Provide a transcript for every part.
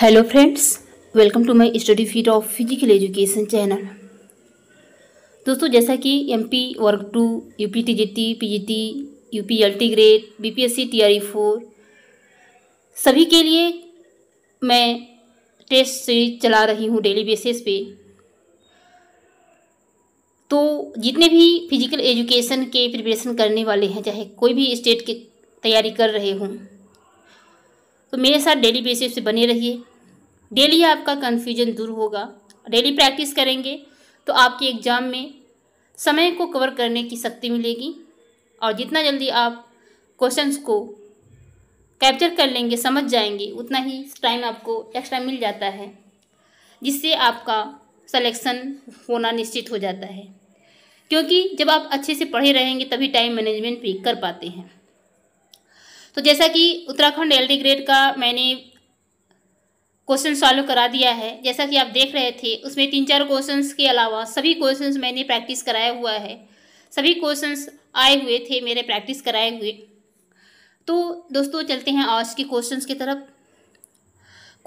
Hello friends welcome to my study feet of physical education channel दोस्तों जैसा कि MP वर्क two U P T G T P G T U P grade B P S C T R E four सभी के लिए मैं test series चला रही हूँ डेली बेसिस पे तो जितने भी फिजिकल एजुकेशन के प्रिपरेशन करने वाले हैं चाहे कोई भी स्टेट की तैयारी कर रहे हों तो मेरे साथ डेली बेसिस पे बने रहिए डेली आपका कन्फ्यूजन दूर होगा डेली प्रैक्टिस करेंगे तो आपके एग्ज़ाम में समय को कवर करने की शक्ति मिलेगी और जितना जल्दी आप क्वेश्चंस को कैप्चर कर लेंगे समझ जाएंगे उतना ही टाइम आपको एक्स्ट्रा मिल जाता है जिससे आपका सिलेक्शन होना निश्चित हो जाता है क्योंकि जब आप अच्छे से पढ़े रहेंगे तभी टाइम मैनेजमेंट भी कर पाते हैं तो जैसा कि उत्तराखंड एल ग्रेड का मैंने क्वेश्चन सॉल्व करा दिया है जैसा कि आप देख रहे थे उसमें तीन चार क्वेश्चंस के अलावा सभी क्वेश्चंस मैंने प्रैक्टिस कराया हुआ है सभी क्वेश्चंस आए हुए थे मेरे प्रैक्टिस कराए हुए तो दोस्तों चलते हैं आज के क्वेश्चंस की तरफ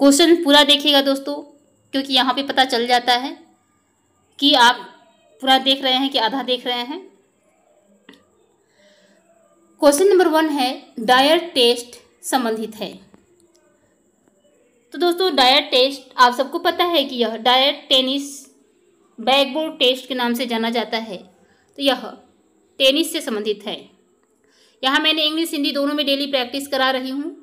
क्वेश्चन पूरा देखिएगा दोस्तों क्योंकि यहाँ पे पता चल जाता है कि आप पूरा देख रहे हैं कि आधा देख रहे हैं क्वेश्चन नंबर वन है डायर टेस्ट संबंधित है तो दोस्तों डायर टेस्ट आप सबको पता है कि यह डायर टेनिस बैकबोर्ड टेस्ट के नाम से जाना जाता है तो यह टेनिस से संबंधित है यहाँ मैंने इंग्लिश हिंदी दोनों में डेली प्रैक्टिस करा रही हूँ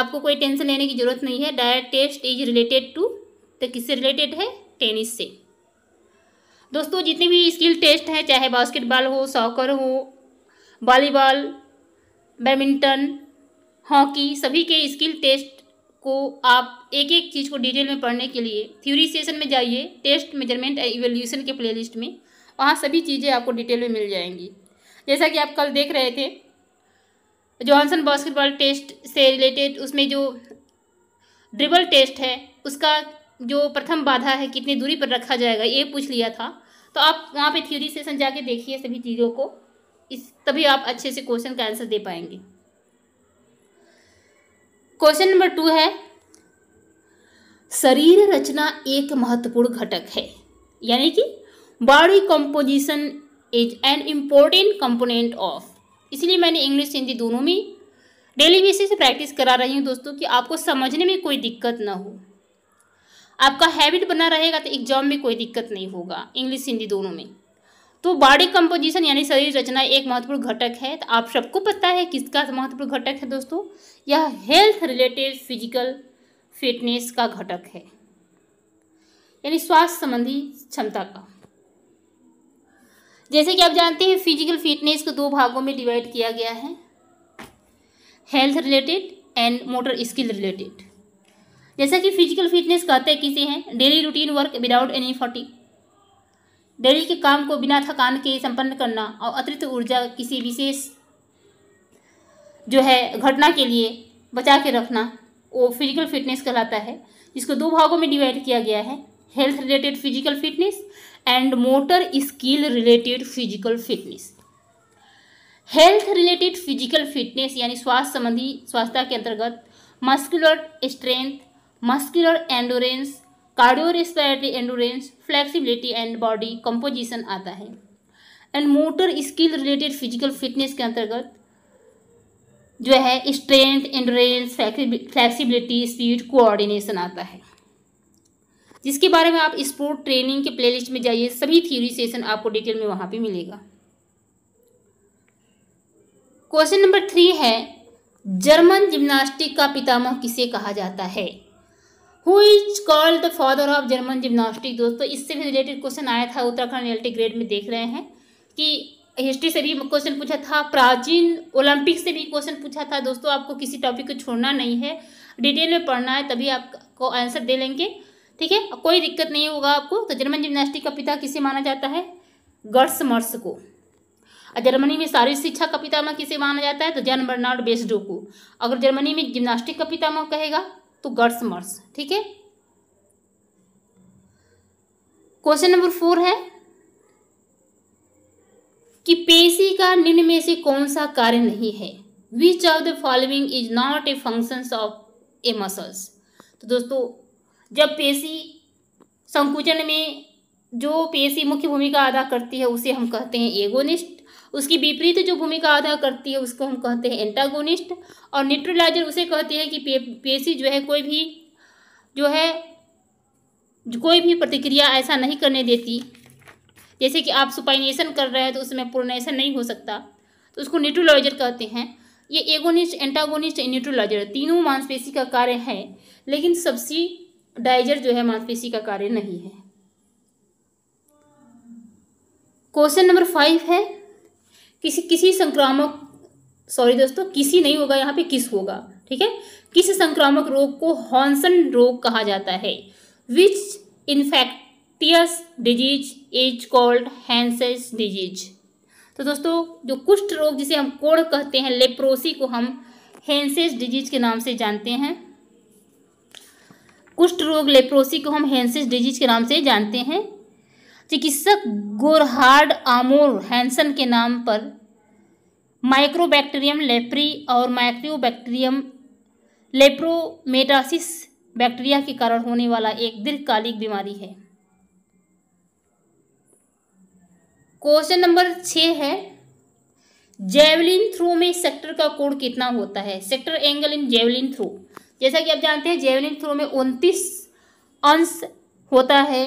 आपको कोई टेंशन लेने की ज़रूरत नहीं है Dyer test is related to तो किससे रिलेटेड है टेनिस से दोस्तों जितने भी स्किल टेस्ट हैं चाहे बास्केटबॉल हो सॉकर हो वॉलीबॉल बैडमिंटन हॉकी सभी के स्किल टेस्ट को आप एक एक चीज़ को डिटेल में पढ़ने के लिए थ्योरी सेशन में जाइए टेस्ट मेजरमेंट एंड इवेल्यूशन के प्लेलिस्ट में वहाँ सभी चीज़ें आपको डिटेल में मिल जाएंगी जैसा कि आप कल देख रहे थे जॉनसन बास्केटबॉल टेस्ट से रिलेटेड उसमें जो ड्रिबल टेस्ट है उसका जो प्रथम बाधा है कितनी दूरी पर रखा जाएगा ये पूछ लिया था तो आप वहाँ पे थ्योरी सेशन जाके देखिए सभी चीज़ों को इस तभी आप अच्छे से क्वेश्चन का आंसर दे पाएंगे क्वेश्चन नंबर टू है शरीर रचना एक महत्वपूर्ण घटक है यानी कि body composition is an important component of इसलिए मैंने इंग्लिश हिंदी दोनों में डेली बेसिस से प्रैक्टिस करा रही हूँ दोस्तों कि आपको समझने में कोई दिक्कत ना हो आपका हैबिट बना रहेगा तो एग्जाम में कोई दिक्कत नहीं होगा इंग्लिश हिंदी दोनों में तो बॉडी कंपोजिशन यानी शरीर रचना एक महत्वपूर्ण घटक है तो आप सबको पता है किसका महत्वपूर्ण घटक है दोस्तों यह हेल्थ रिलेटेड फिजिकल फिटनेस का घटक है यानी स्वास्थ्य संबंधी क्षमता का जैसे कि आप जानते हैं फिजिकल फिटनेस को दो भागों में डिवाइड किया गया है health related and motor skill related जैसा कि फिजिकल फिटनेस कहते हैं किसे हैं daily routine work without any fatigue daily के काम को बिना थकान के संपन्न करना और अतिरिक्त ऊर्जा किसी विशेष जो है घटना के लिए बचा के रखना वो फिजिकल फिटनेस कहलाता है जिसको दो भागों में डिवाइड किया गया है health related physical fitness and motor skill related physical fitness health related physical fitness यानी स्वास्थ्य संबंधी स्वास्थ्य के अंतर्गत muscular strength muscular endurance cardiorespiratory endurance flexibility and body composition आता है and motor skill related physical fitness के अंतर्गत जो है strength endurance flexibility speed coordination आता है जिसके बारे में आप स्पोर्ट ट्रेनिंग के प्लेलिस्ट में जाइए सभी थ्योरी सेशन आपको डिटेल में वहाँ पे मिलेगा क्वेश्चन नंबर थ्री है जर्मन जिम्नास्टिक का पितामह किसे कहा जाता है who is called the father of German gymnastic दोस्तों इससे भी रिलेटेड क्वेश्चन आया था उत्तराखंड रियल्टी ग्रेड में देख रहे हैं कि हिस्ट्री से भी क्वेश्चन पूछा था प्राचीन ओलंपिक से भी क्वेश्चन पूछा था दोस्तों आपको किसी टॉपिक को छोड़ना नहीं है डिटेल में पढ़ना है तभी आपको आंसर दे लेंगे ठीक है कोई दिक्कत नहीं होगा आपको तो जर्मन जिम्नास्टिक का पिता किसे माना जाता है गर्स मर्स को और जर्मनी में शारीरिक शिक्षा का पितामा किसे माना जाता है तो जन बर्नार्ड बेस्डो को अगर जर्मनी में जिम्नास्टिक का पितामा कहेगा तो गर्समर्स ठीक है क्वेश्चन नंबर फोर है कि पेशी का निम्न में से कौन सा कार्य नहीं है which of the following is not a function of a muscles तो दोस्तों जब पेशी संकुचन में जो पेशी मुख्य भूमिका अदा करती है उसे हम कहते हैं एगोनिस्ट उसकी विपरीत जो भूमिका अदा करती है उसको हम कहते हैं एंटागोनिस्ट और न्यूट्रलाइजर उसे कहते हैं कि पे, पेशी जो है कोई भी जो है कोई भी प्रतिक्रिया ऐसा नहीं करने देती जैसे कि आप सुपाइनेशन कर रहे हैं तो उसमें प्रोनेशन नहीं हो सकता तो उसको न्यूट्रोलाइजर कहते हैं ये एगोनिस्ट एंटागोनिस्ट न्यूट्रोलाइजर तीनों मांसपेशी का कार्य है लेकिन सब्सिडाइजर डाइजर जो है मांसपेशी का कार्य नहीं है क्वेश्चन नंबर फाइव है किसी किसी संक्रामक सॉरी दोस्तों किसी नहीं होगा यहाँ पे किस होगा ठीक है किस संक्रामक रोग को हॉन्सन रोग कहा जाता है which infectious disease is called Hansen's disease तो दोस्तों जो कुष्ठ रोग जिसे हम कोड़ कहते हैं लेप्रोसी को हम हैंसेस डिजीज के नाम से जानते हैं कुष्ठ रोग लेप्रोसी को हम हैंसेस डिजीज के नाम से जानते हैं चिकित्सक गोरहार्ड आमोर हैंसन के नाम पर माइक्रोबैक्टीरियम लेप्री और माइक्रोबैक्टीरियम लेप्रोमेटासिस बैक्टीरिया के कारण होने वाला एक दीर्घकालिक बीमारी है क्वेश्चन नंबर छः है जेवलिन थ्रू में सेक्टर का कोड कितना होता है sector angle in javelin throw जैसा कि आप जानते हैं जेवलिन थ्रू में उनतीस अंश होता है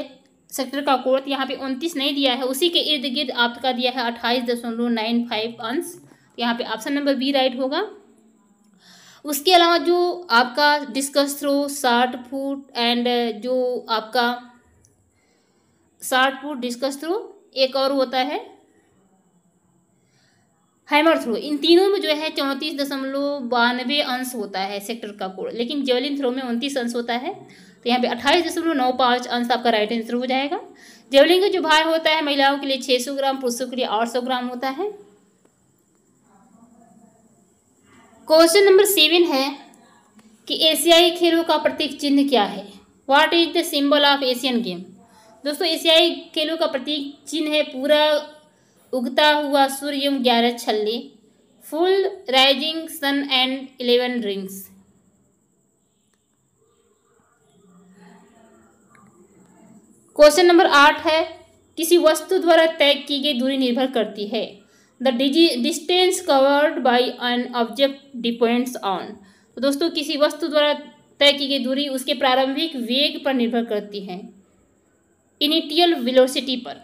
सेक्टर का कोर्थ यहाँ पे उनतीस नहीं दिया है उसी के इर्द गिर्द आपका दिया है अट्ठाईस दशमलव नाइन फाइव अंश यहाँ पे ऑप्शन नंबर बी राइट होगा उसके अलावा जो आपका डिस्कस थ्रो साठ फुट एंड uh, जो आपका साठ फुट डिस्कस थ्रो एक और होता है हैमर थ्रो इन तीनों में जो है चौंतीस दशमलव बानवे अंश होता है सेक्टर का कोड लेकिन जेवलिन थ्रो में उनतीस अंश होता है तो यहाँ पे अट्ठाईस दशमलव नौ पाँच अंश आपका राइट आंसर हो जाएगा जेवलिन का जो भार होता है महिलाओं के लिए छः सौ ग्राम पुरुषों के लिए आठ सौ ग्राम होता है क्वेश्चन नंबर सेवन है कि एशियाई e खेलों का प्रतीक चिन्ह क्या है what is the symbol of Asian game दोस्तों एशियाई e खेलों का प्रतीक चिन्ह है पूरा उगता हुआ सूर्य ग्यारह छल्ले full rising sun and eleven rings question number आठ है किसी वस्तु द्वारा तय की गई दूरी निर्भर करती है द डिजी distance covered by an object depends on तो दोस्तों किसी वस्तु द्वारा तय की गई दूरी उसके प्रारंभिक वेग पर निर्भर करती है इनिटियल वेलोसिटी पर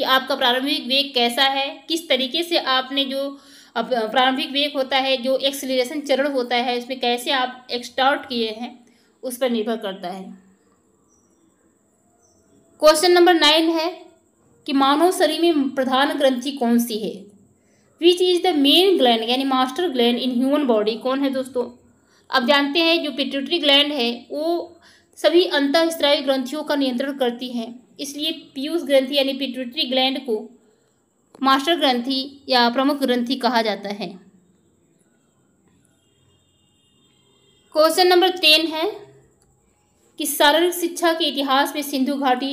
कि आपका प्रारंभिक वेग कैसा है किस तरीके से आपने जो प्रारंभिक वेग होता है जो एक्सलेशन चरण होता है उसमें कैसे आप एक्सटार्ट किए हैं उस पर निर्भर करता है क्वेश्चन नंबर नाइन है कि मानव शरीर में प्रधान ग्रंथि कौन सी है which is the main gland यानी master gland in human body कौन है दोस्तों आप जानते हैं जो पिट्यूटरी ग्लैंड है वो सभी अंतःस्त्रावी ग्रंथियों का नियंत्रण करती हैं इसलिए पीयूष ग्रंथि यानी पिट्यूटरी ग्लैंड को मास्टर ग्रंथि या प्रमुख ग्रंथि कहा जाता है क्वेश्चन नंबर टेन है कि शारीरिक शिक्षा के इतिहास में सिंधु घाटी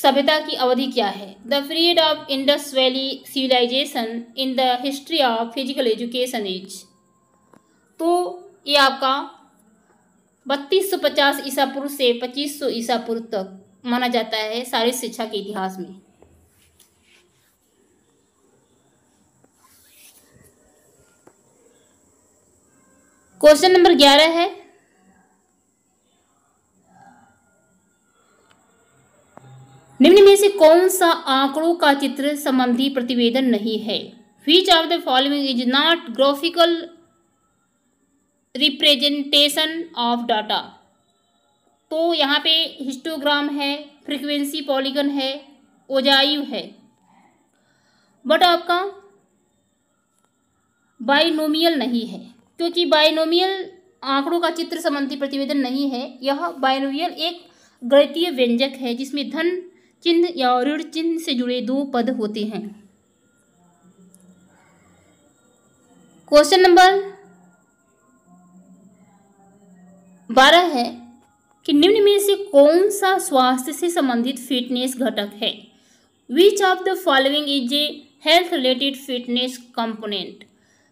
सभ्यता की अवधि क्या है the period of Indus valley civilization in the history of physical education age तो ये आपका बत्तीस सौ पचास ईसा पूर्व से पच्चीस सौ ईसा पूर्व तक माना जाता है सारी शिक्षा के इतिहास में क्वेश्चन नंबर ग्यारह है निम्न में से कौन सा आंकड़ों का चित्र संबंधी प्रतिवेदन नहीं है which of the following is not graphical representation of data तो यहाँ पे हिस्टोग्राम है फ्रीक्वेंसी पॉलीगन है ओजाइव है बट आपका बायनोमियल नहीं है क्योंकि बायनोमियल आंकड़ों का चित्र संबंधी प्रतिवेदन नहीं है यह बायनोमियल एक गणितीय व्यंजक है जिसमें धन चिन्ह या ऋण चिन्ह से जुड़े दो पद होते हैं क्वेश्चन नंबर बारह है कि निम्न में से कौन सा स्वास्थ्य से संबंधित फिटनेस घटक है which of the following is a health related fitness component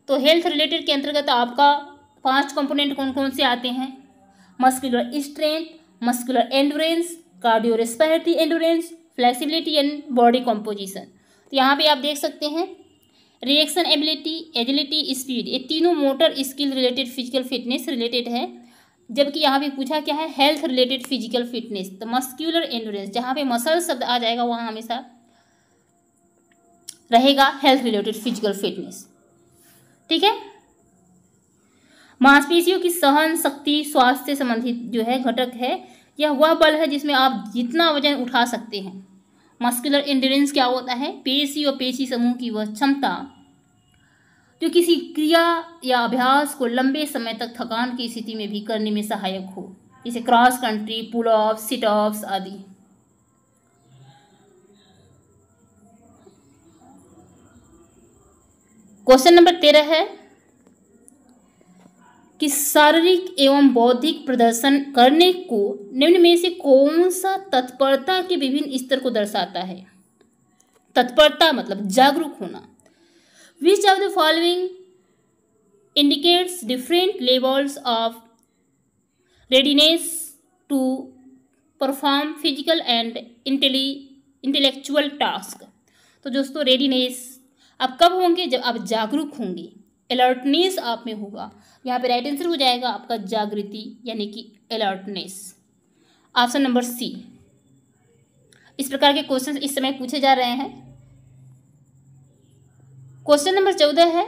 तो हेल्थ रिलेटेड के अंतर्गत आपका पांच कंपोनेंट कौन कौन से आते हैं muscular strength muscular endurance cardio respiratory endurance flexibility and body composition तो यहाँ पे आप देख सकते हैं रिएक्शन एबिलिटी एजिलिटी स्पीड ये तीनों motor skill related physical fitness related है जबकि यहाँ पे पूछा क्या है हेल्थ रिलेटेड फिजिकल फिटनेस तो मस्क्यूलर एंडोरेंस जहाँ पे मसल शब्द आ जाएगा वहाँ हमेशा रहेगा हेल्थ रिलेटेड फिजिकल फिटनेस ठीक है मांसपेशियों की सहन शक्ति स्वास्थ्य संबंधित जो है घटक है यह वह बल है जिसमें आप जितना वजन उठा सकते हैं मस्कुलर इंडोरेंस क्या होता है पेशी और पेशी समूह की वह क्षमता जो किसी क्रिया या अभ्यास को लंबे समय तक थकान की स्थिति में भी करने में सहायक हो जैसे cross country pull ups sit ups आदि क्वेश्चन नंबर तेरह है कि शारीरिक एवं बौद्धिक प्रदर्शन करने को निम्न में से कौन सा तत्परता के विभिन्न स्तर को दर्शाता है तत्परता मतलब जागरूक होना Which of the following indicates different levels of readiness to perform physical and intellectual task? तो दोस्तों रेडीनेस आप कब होंगे जब आप जागरूक होंगे अलर्टनेस आप में होगा यहाँ पे राइट आंसर हो जाएगा आपका जागृति यानी कि अलर्टनेस ऑप्शन नंबर सी इस प्रकार के क्वेश्चन इस समय पूछे जा रहे हैं क्वेश्चन नंबर चौदह है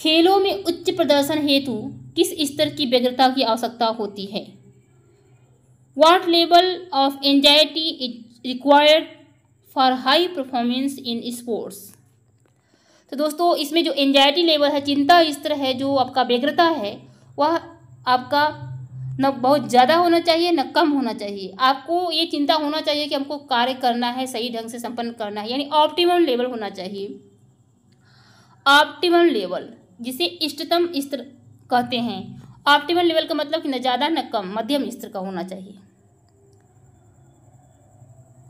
खेलों में उच्च प्रदर्शन हेतु किस स्तर की व्यग्रता की आवश्यकता होती है what level of anxiety is required for high performance in sports तो दोस्तों इसमें जो एंजाइटी लेवल है चिंता स्तर है जो आपका व्यग्रता है वह आपका न बहुत ज़्यादा होना चाहिए न कम होना चाहिए आपको ये चिंता होना चाहिए कि हमको कार्य करना है सही ढंग से संपन्न करना है यानी ऑप्टिमम लेवल होना चाहिए ऑप्टिमम लेवल जिसे इष्टतम स्तर कहते हैं ऑप्टिमम लेवल का मतलब कि न ज़्यादा न कम मध्यम स्तर का होना चाहिए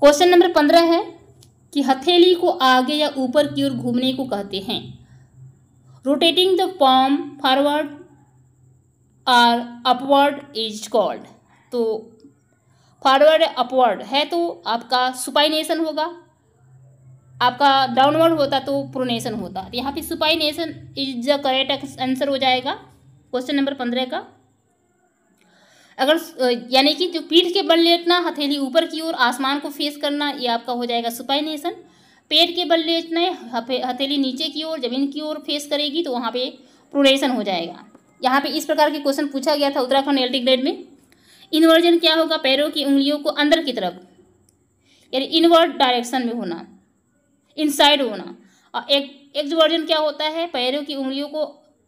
क्वेश्चन नंबर पंद्रह है कि हथेली को आगे या ऊपर की ओर घूमने को कहते हैं rotating the palm forward or upward is called तो फॉरवर्ड अपवर्ड है तो आपका सुपाइनेशन होगा आपका डाउनवर्ड होता तो प्रोनेशन होता तो यहाँ पे supination is the correct answer हो जाएगा क्वेश्चन नंबर पंद्रह का अगर यानी कि जो पीठ के बल लेटना हथेली ऊपर की ओर आसमान को फेस करना ये आपका हो जाएगा सुपाइनेशन पेट के बल लेटना हथेली नीचे की ओर जमीन की ओर फेस करेगी तो वहाँ पे प्रोनेशन हो जाएगा यहाँ पे इस प्रकार के क्वेश्चन पूछा गया था उत्तराखंड एल ग्रेड में इन्वर्जन क्या होगा पैरों की उंगलियों को अंदर की तरफ यानी इनवर्ड डायरेक्शन में होना इनसाइड होना और एक एक्सवर्जन क्या होता है पैरों की उंगलियों को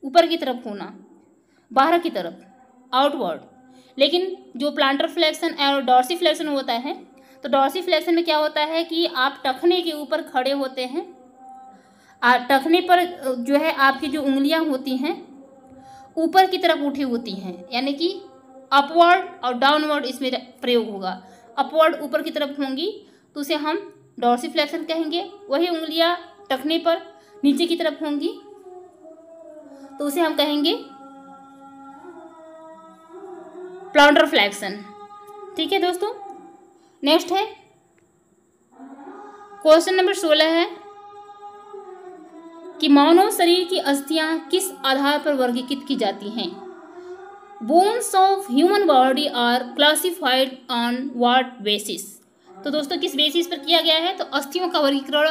ऊपर की तरफ होना बाहर की तरफ आउटवर्ड लेकिन जो प्लांटर फ्लैक्शन और डॉर्सी फ्लेक्शन होता है तो डॉर्सी फ्लेक्शन में क्या होता है कि आप टखने के ऊपर खड़े होते हैं और टखने पर जो है आपकी जो उंगलियां होती हैं ऊपर की तरफ उठी होती हैं यानी कि अपवर्ड और डाउनवर्ड इसमें प्रयोग होगा अपवर्ड ऊपर की तरफ होंगी तो उसे हम डॉर्सिफ्लेक्शन कहेंगे वही उंगलियां टकने पर नीचे की तरफ होंगी तो उसे हम कहेंगे प्लांटर फ्लैक्शन ठीक है दोस्तों नेक्स्ट है क्वेश्चन नंबर सोलह है कि मानव शरीर की अस्थियां किस आधार पर वर्गीकृत की जाती हैं bones of human body are classified on what basis तो दोस्तों किस बेसिस पर किया गया है तो अस्थियों का वर्गीकरण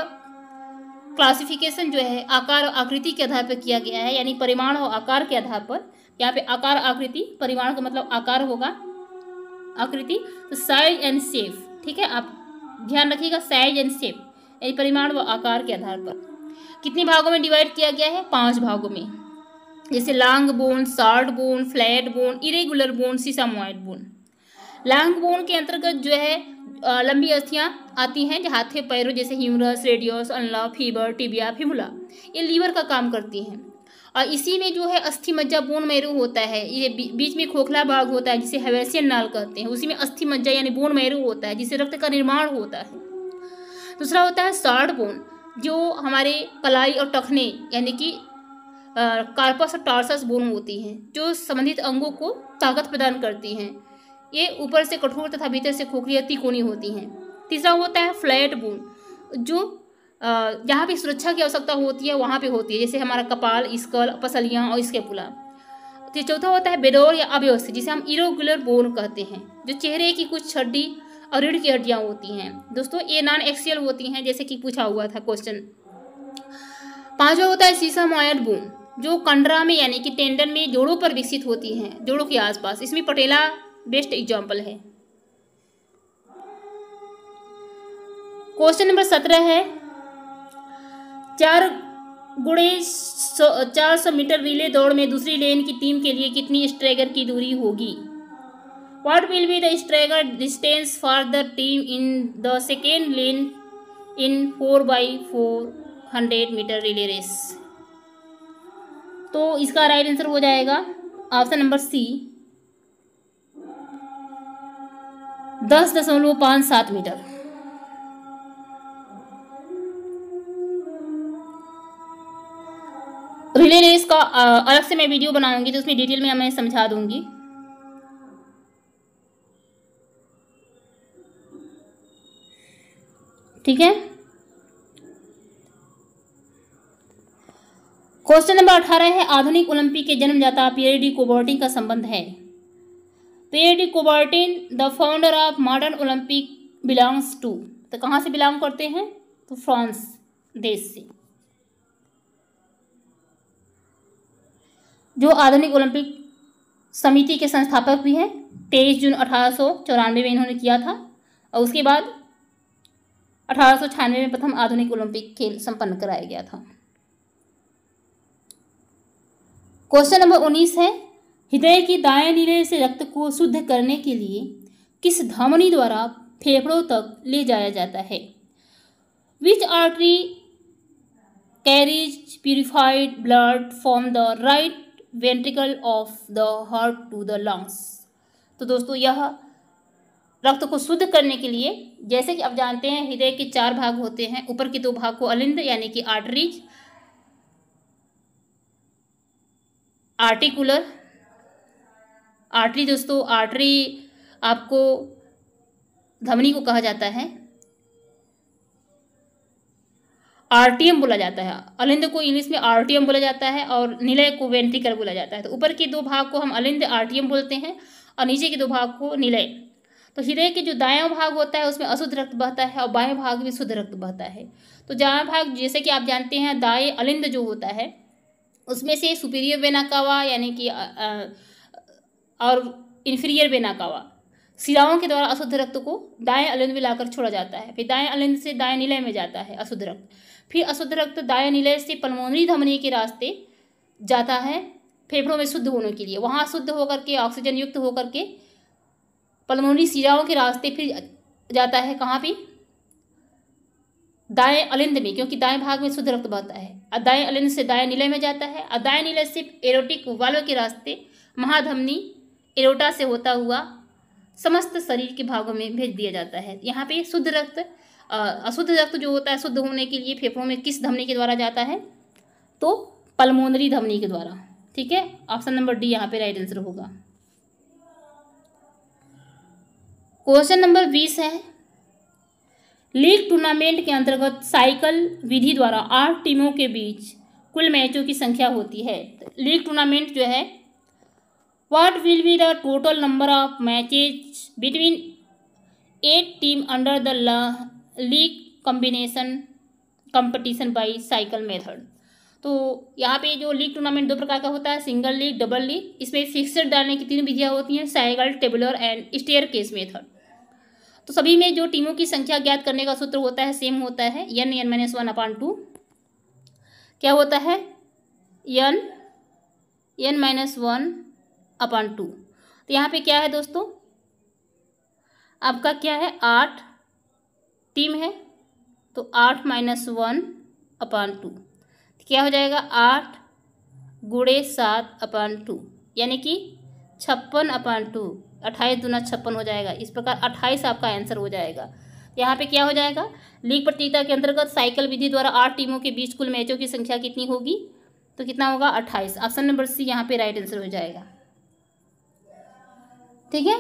क्लासिफिकेशन जो है आकार और आकृति के आधार पर किया गया है यानी परिमाण और आकार के आधार पर यहाँ पे आकार आकृति परिमाण का मतलब आकार होगा आकृति तो साइज एंड सेफ ठीक है आप ध्यान रखिएगा साइज एंड सेफ यानी परिमाण व आकार के आधार पर कितने भागों में डिवाइड किया गया है पांच भागों में जैसे long bone short bone flat bone irregular bone sesamoid bone long bone के अंतर्गत जो है लंबी अस्थियाँ आती हैं जो हाथे पैरों जैसे ह्यूमरस रेडियस अनला फीवर टिबिया फिमुला ये लीवर का काम करती हैं और इसी में जो है अस्थि मज्जा बोन मैरू होता है ये बीच में खोखला भाग होता है जिसे हवेसियन नाल कहते हैं उसी में अस्थि मज्जा यानी बोन मैरू होता है जिसे रक्त का निर्माण होता है दूसरा होता है शार्ट बोन जो हमारे कलाई और टखने यानी कि कार्पस और टार्सस बोन होती हैं जो संबंधित अंगों को ताकत प्रदान करती हैं ये ऊपर से कठोर तथा भीतर से खोखली या तिकोनी होती हैं तीसरा होता है फ्लैट बोन जो जहाँ भी सुरक्षा की आवश्यकता होती है वहाँ पे होती है जैसे हमारा कपाल स्कल पसलियाँ और इसके पुला तो चौथा होता है बेडोर या अव्यवस्थित जिसे हम इरोगुलर बोन कहते हैं जो चेहरे की कुछ छड्डी और रीढ़ की हड्डियाँ होती हैं दोस्तों ये नॉन एक्सियल होती हैं जैसे कि पूछा हुआ था क्वेश्चन पांचवा होता है सीसामॉयड बोन जो कंडरा में यानी कि टेंडन में जोड़ों पर विकसित होती हैं जोड़ों के आसपास इसमें पटेला बेस्ट एग्जाम्पल है क्वेश्चन नंबर सत्रह है चार गुड़े सौ चार सौ मीटर रिले दौड़ में दूसरी लेन की टीम के लिए कितनी स्ट्रेगर की दूरी होगी What will be the distance distance for the team in the second lane in 4 by 400 metre relay race तो इसका राइट आंसर हो जाएगा ऑप्शन नंबर सी दस दशमलव पांच सात मीटर रिले रेस का अलग से मैं वीडियो बनाऊंगी तो उसमें डिटेल में मैं समझा दूंगी ठीक है क्वेश्चन नंबर अठारह है आधुनिक ओलंपिक के जन्मदाता पीएडी कोबर्टिन का संबंध है Pierre de Coubertin the founder of modern Olympic belongs to तो कहाँ से बिलोंग करते हैं तो फ्रांस देश से जो आधुनिक ओलंपिक समिति के संस्थापक भी हैं तेईस जून अठारह सौ चौरानवे में इन्होंने किया था और उसके बाद अठारह में प्रथम आधुनिक ओलंपिक खेल संपन्न कराया गया था क्वेश्चन नंबर 19 है हृदय की दाएं नीले से रक्त को शुद्ध करने के लिए किस धमनी द्वारा फेफड़ों तक ले जाया जाता है which artery carries purified blood from the right ventricle of the heart to the lungs तो दोस्तों यह रक्त को शुद्ध करने के लिए जैसे कि आप जानते हैं हृदय के चार भाग होते हैं ऊपर के दो भाग को अलिंद यानी कि आर्टरीज आर्टिकुलर आर्टरी दोस्तों आर्टरी आपको धमनी को कहा जाता है आरटीएम बोला जाता है अलिंद को इंग्लिश में आरटीएम बोला जाता है और निलय को वेंट्रिकल बोला जाता है तो ऊपर के दो भाग को हम अलिंद आरटीएम बोलते हैं और नीचे के दो भाग को निलय तो हृदय के जो दायां भाग होता है उसमें अशुद्ध रक्त बहता है और बाएं भाग में शुद्ध रक्त बहता है तो दायां भाग जैसे कि आप जानते हैं दाएं अलिंद जो होता है उसमें से सुपीरियर बेनाकावा यानी कि और इन्फीरियर बेनाकावा सिराओं के द्वारा अशुद्ध रक्त को दाएं अलिंद में लाकर छोड़ा जाता है फिर दाएं अलिंद से दाएं निलय में जाता है अशुद्ध रक्त फिर अशुद्ध रक्त दाएं निलय से पलमोनरी धमनी के रास्ते जाता है फेफड़ों में शुद्ध होने के लिए वहाँ शुद्ध होकर के ऑक्सीजन युक्त होकर के पलमोनरी सीराओं के रास्ते फिर जाता है कहाँ पे दाएं अलिंद में क्योंकि दाएं भाग में शुद्ध रक्त बहता है दाएं अलिंद से दाएं नीले में जाता है और दाएं नीले से एरोटिक वालों के रास्ते महाधमनी एरोटा से होता हुआ समस्त शरीर के भागों में भेज दिया जाता है यहाँ पे शुद्ध रक्त अशुद्ध रक्त जो होता है शुद्ध होने के लिए फेफड़ों में किस धमनी के द्वारा जाता है तो पलमोनरी धमनी के द्वारा ठीक है ऑप्शन नंबर डी यहाँ पे राइट आंसर होगा क्वेश्चन नंबर बीस है लीग टूर्नामेंट के अंतर्गत साइकिल विधि द्वारा आठ टीमों के बीच कुल मैचों की संख्या होती है लीग टूर्नामेंट जो है what will be the total number of matches between eight team under the league combination competition by cycle method तो यहाँ पे जो लीग टूर्नामेंट दो प्रकार का होता है सिंगल लीग डबल लीग इसमें फिक्सड डालने की तीन विधियाँ होती हैं cycle tabular and staircase method तो सभी में जो टीमों की संख्या ज्ञात करने का सूत्र होता है सेम होता है N N minus one upon two क्या होता है N N minus one upon two तो यहाँ पे क्या है दोस्तों आपका क्या है आठ टीम है तो आठ माइनस वन अपान टू तो क्या हो जाएगा आठ गुड़े सात अपान टू यानी कि छप्पन अपान टू अट्ठाईस दुना छप्पन हो जाएगा इस प्रकार अट्ठाईस आपका आंसर हो जाएगा यहाँ पे क्या हो जाएगा लीग प्रतियोगिता के अंतर्गत साइकिल विधि द्वारा आठ टीमों के बीच कुल मैचों की संख्या कितनी होगी तो कितना होगा अट्ठाईस ऑप्शन नंबर सी यहाँ पे राइट आंसर हो जाएगा ठीक है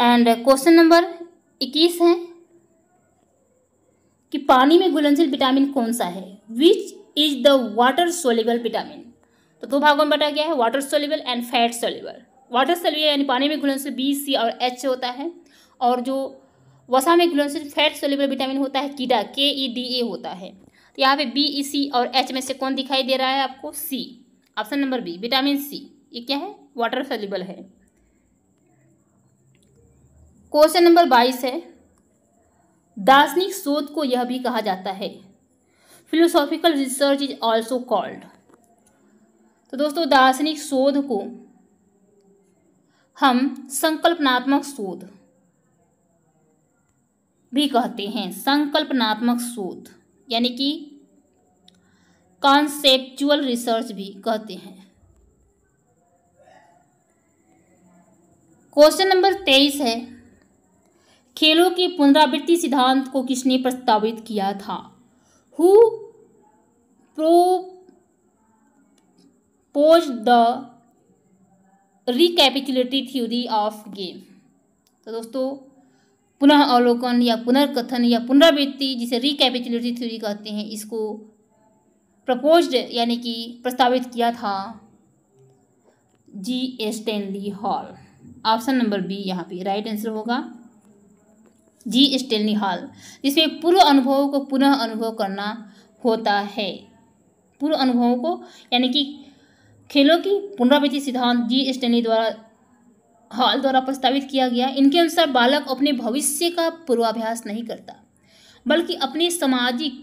एंड क्वेश्चन नंबर इक्कीस है कि पानी में घुलनशील विटामिन कौन सा है which is the water soluble vitamin तो दो भागों में बटा गया है water soluble and fat soluble water soluble यानी पानी में घुलनशील बी सी और एच होता है और जो वसा में घुलनशील फैट सोल्यूबल विटामिन होता है कीड़ा के ई डी ए होता है तो यहाँ पे बी ई सी और एच में से कौन दिखाई दे रहा है आपको C option number B vitamin C ये क्या है वाटर सोल्यूबल है क्वेश्चन नंबर बाईस है दार्शनिक शोध को यह भी कहा जाता है philosophical research is also called तो दोस्तों दार्शनिक शोध को हम संकल्पनात्मक शोध भी कहते हैं संकल्पनात्मक शोध यानी कि कॉन्सेप्चुअल रिसर्च भी कहते हैं क्वेश्चन नंबर तेईस है खेलों की पुनरावृत्ति सिद्धांत को किसने प्रस्तावित किया था हु प्रो posed the recapitulatory theory of game तो दोस्तों पुनः अवलोकन या पुनर्कथन या पुनरावृत्ति जिसे रिकैपिचुलेटरी थ्योरी कहते हैं इसको प्रपोज यानी कि प्रस्तावित किया था G Stanley Hall option number B यहाँ पे राइट आंसर होगा जी स्टेनली हॉल जिसमें पूर्व अनुभव को पुनः अनुभव करना होता है पूर्व अनुभवों को यानी कि खेलों की पुनरावृत्ति सिद्धांत जी स्टेनी द्वारा हॉल द्वारा प्रस्तावित किया गया इनके अनुसार बालक अपने भविष्य का पूर्वाभ्यास नहीं करता बल्कि अपने सामाजिक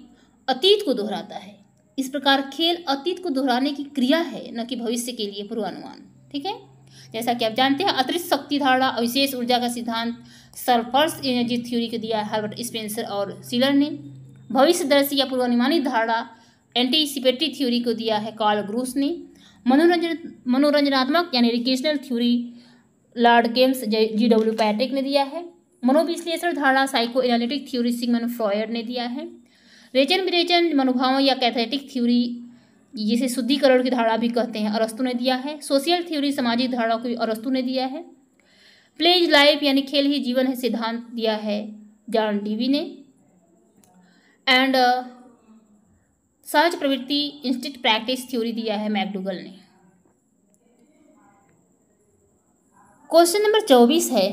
अतीत को दोहराता है इस प्रकार खेल अतीत को दोहराने की क्रिया है न कि भविष्य के लिए पूर्वानुमान ठीक है जैसा कि आप जानते हैं अतिरिक्त शक्ति धारणा अविशेष ऊर्जा का सिद्धांत सरफर्स एनर्जी थ्योरी को दिया हर्बर्ट स्पेंसर और सीलर ने भविष्य दर्शी या पूर्वानुमानित धारणा एंटीसिपेटरी थ्योरी को दिया है कार्ल ग्रूस ने मनोरंजन मनोरंजनात्मक यानी recreational theory Lord Kames G W Patrick ने दिया है मनोविश्लेषण धारणा psychoanalytic theory Sigmund Freud ने दिया है रेचन विरेचन मनोभावों या कैथेटिक थ्योरी जिसे शुद्धिकरण की धारणा भी कहते हैं अरस्तु ने दिया है सोशल थ्योरी सामाजिक धारणा को अरस्तु ने दिया है प्ले इज लाइफ यानी खेल ही जीवन है सिद्धांत दिया है जॉन डीवी ने एंड सहज प्रवृत्ति इंस्टिट प्रैक्टिस थ्योरी दिया है मैकडूगल ने क्वेश्चन नंबर चौबीस है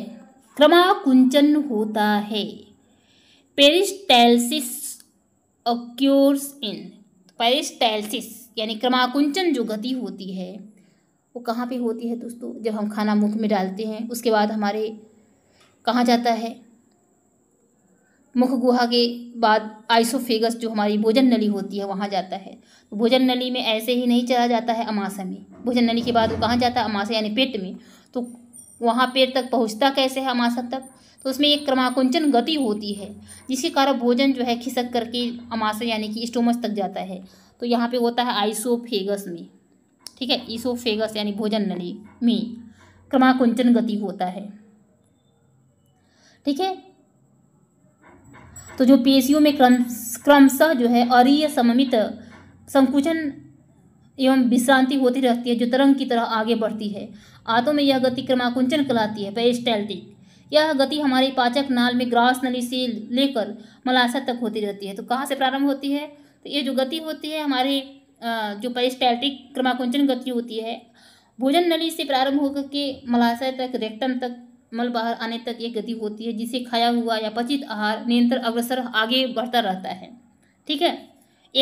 क्रमाकुंचन होता है पेरिस्टैलिस अक्योर्स इन पेरिस्टैलिस यानी क्रमाकुंचन जो गति होती है वो कहाँ पे होती है दोस्तों जब हम खाना मुख में डालते हैं उसके बाद हमारे कहाँ जाता है मुख गुहा के बाद आइसोफेगस जो हमारी भोजन नली होती है वहाँ जाता है तो भोजन नली में ऐसे ही नहीं चला जाता है अमाशा में भोजन नली के बाद वो कहाँ जाता है अमाशा यानी पेट में तो वहाँ पेट तक पहुँचता कैसे है अमाशा तक तो उसमें एक क्रमाकुंचन गति होती है जिसके कारण भोजन जो है खिसक करके अमाशा यानी कि स्टोमस तक जाता है तो यहाँ पर होता है आइसोफेगस में ठीक है ईसोफेगस यानी भोजन नली में क्रमाकुंचन गति होता है ठीक है तो जो पेशियों में क्रम क्रमशः जो है अरीय सममित संकुचन एवं विश्रांति होती रहती है जो तरंग की तरह आगे बढ़ती है आतों में यह गति क्रमाकुंचन कहलाती है पेरिस्टैल्टिक यह गति हमारे पाचक नाल में ग्रास नली से लेकर मलाशा तक होती रहती है तो कहाँ से प्रारंभ होती है तो ये जो गति होती है हमारे जो पेरिस्टैल्टिक क्रमाकुंचन गति होती है भोजन नली से प्रारंभ होकर के मलाशय तक रेक्टम तक मल बाहर आने तक यह गति होती है जिसे खाया हुआ या पचित आहार निरंतर अग्रसर आगे बढ़ता रहता है ठीक है